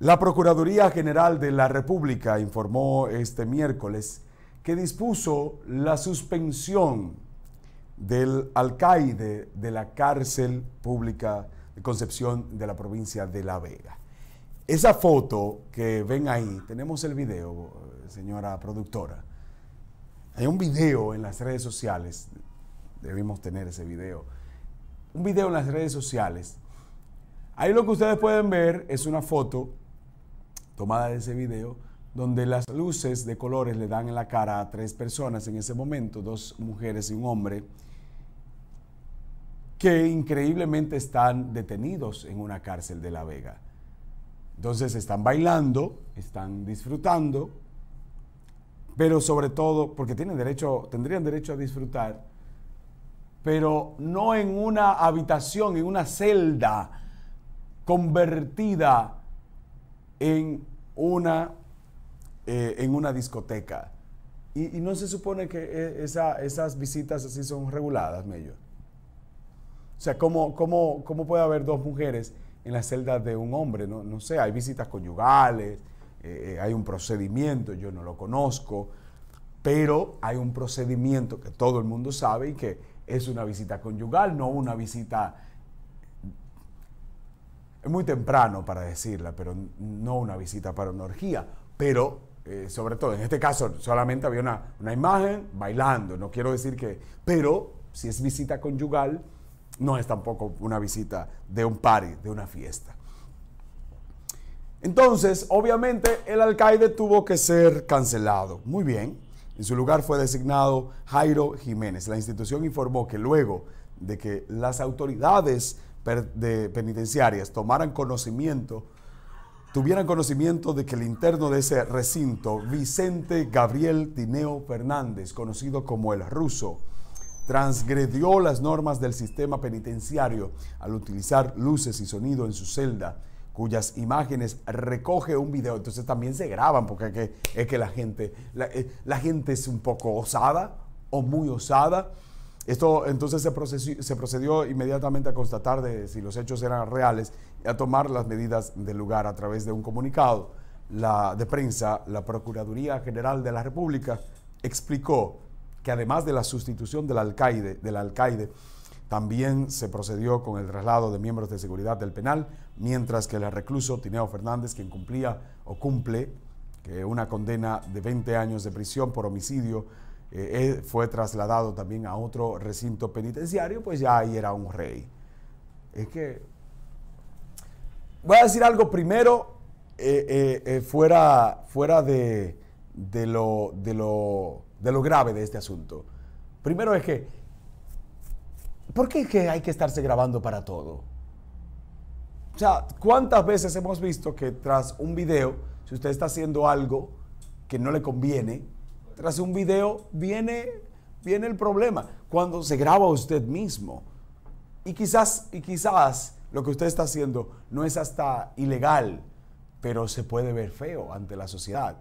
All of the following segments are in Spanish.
La Procuraduría General de la República informó este miércoles que dispuso la suspensión del alcaide de la cárcel pública de Concepción de la provincia de La Vega. Esa foto que ven ahí, tenemos el video, señora productora. Hay un video en las redes sociales, debimos tener ese video. Un video en las redes sociales. Ahí lo que ustedes pueden ver es una foto tomada de ese video, donde las luces de colores le dan en la cara a tres personas en ese momento, dos mujeres y un hombre, que increíblemente están detenidos en una cárcel de La Vega. Entonces están bailando, están disfrutando, pero sobre todo porque tienen derecho, tendrían derecho a disfrutar, pero no en una habitación, en una celda convertida en una, eh, en una discoteca. Y, no se supone que eh, esas visitas así son reguladas, Mello. O sea, ¿cómo, cómo, cómo puede haber dos mujeres en la celda de un hombre? No, sé, hay visitas conyugales, eh, hay un procedimiento, yo no lo conozco, pero hay un procedimiento que todo el mundo sabe y que es una visita conyugal, no una visita es muy temprano para decirla, pero no una visita para una orgía, pero eh, sobre todo, en este caso solamente había una, una, imagen bailando, no quiero decir que, pero si es visita conyugal, no es tampoco una visita de un party, de una fiesta. Entonces, obviamente, el alcaide tuvo que ser cancelado. Muy bien. En su lugar fue designado Jairo Jiménez. La institución informó que luego de que las autoridades de penitenciarias tomaran conocimiento, tuvieran conocimiento de que el interno de ese recinto, Vicente Gabriel Tineo Fernández, conocido como el ruso, transgredió las normas del sistema penitenciario al utilizar luces y sonido en su celda, cuyas imágenes recoge un video. Entonces también se graban porque es que, la gente, eh, la gente es un poco osada o muy osada. Esto entonces se, procedió, inmediatamente a constatar de si los hechos eran reales y a tomar las medidas del lugar a través de un comunicado. La, de prensa, la Procuraduría General de la República explicó que además de la sustitución del alcaide, del alcaide, también se procedió con el traslado de miembros de seguridad del penal, mientras que el recluso Tineo Fernández, quien cumplía o cumple una condena de 20 años de prisión por homicidio eh, fue trasladado también a otro recinto penitenciario, pues ya ahí era un rey. Es que voy a decir algo primero eh, eh, fuera, fuera de, lo, de, lo, de lo grave de este asunto. Primero es que, ¿por qué es que hay que estarse grabando para todo? O sea, ¿cuántas veces hemos visto que tras un video, si usted está haciendo algo que no le conviene, tras un video viene, viene el problema. Cuando se graba usted mismo. Y quizás, y quizás lo que usted está haciendo no es hasta ilegal, pero se puede ver feo ante la sociedad.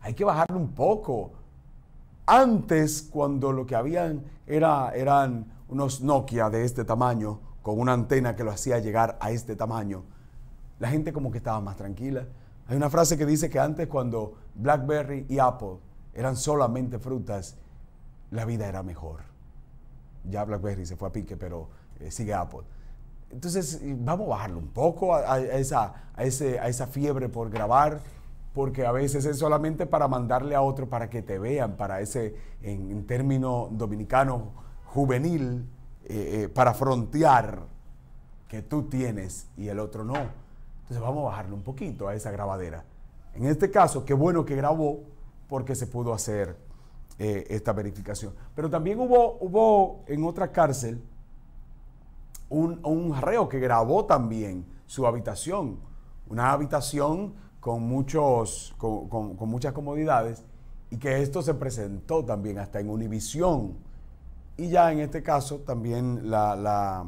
hay que bajarlo un poco. Antes, cuando lo que habían era, eran unos Nokia de este tamaño, con una antena que lo hacía llegar a este tamaño, la gente como que estaba más tranquila. Hay una frase que dice que antes cuando BlackBerry y Apple eran solamente frutas, la vida era mejor. Ya BlackBerry se fue a pique, pero eh, sigue Apple. Entonces, vamos a bajarle un poco a, esa, ese, a esa fiebre por grabar, porque a veces es solamente para mandarle a otro para que te vean, para ese, en, término dominicano, juvenil, eh, eh, para frontear que tú tienes y el otro no. Entonces, vamos a bajarle un poquito a esa grabadera. En este caso, qué bueno que grabó, porque se pudo hacer eh, esta verificación. Pero también hubo, hubo en otra cárcel un, un reo que grabó también su habitación, una habitación con, muchos, muchas comodidades y que esto se presentó también hasta en Univisión. Y ya en este caso también la,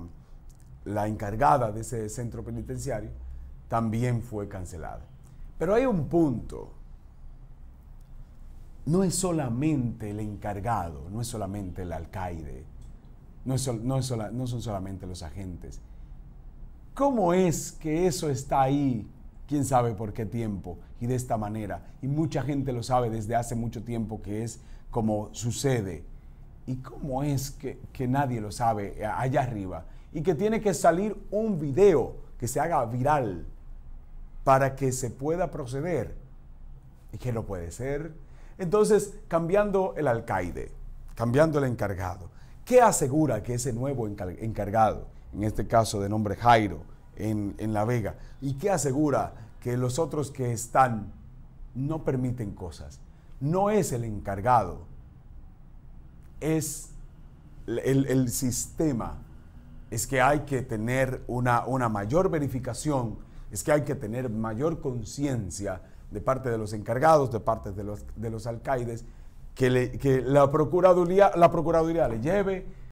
la, encargada de ese centro penitenciario también fue cancelada. Pero hay un punto no es solamente el encargado, no es solamente el alcaide, no, no, son solamente los agentes. ¿Cómo es que eso está ahí quién sabe por qué tiempo y de esta manera. Y mucha gente lo sabe desde hace mucho tiempo que es como sucede. ¿Y cómo es que, que, nadie lo sabe eh, allá arriba? Y que tiene que salir un video que se haga viral para que se pueda proceder. ¿Y que lo puede ser? Entonces, cambiando el alcaide, cambiando el encargado, ¿qué asegura que ese nuevo encargado, en este caso de nombre Jairo, en, La Vega, y qué asegura que los otros que están no permiten cosas? No es el encargado, es el, el sistema. Es que hay que tener una, una mayor verificación, es que hay que tener mayor conciencia de parte de los encargados, de parte de los, de los alcaides, que, le, que la, procuraduría, la Procuraduría le lleve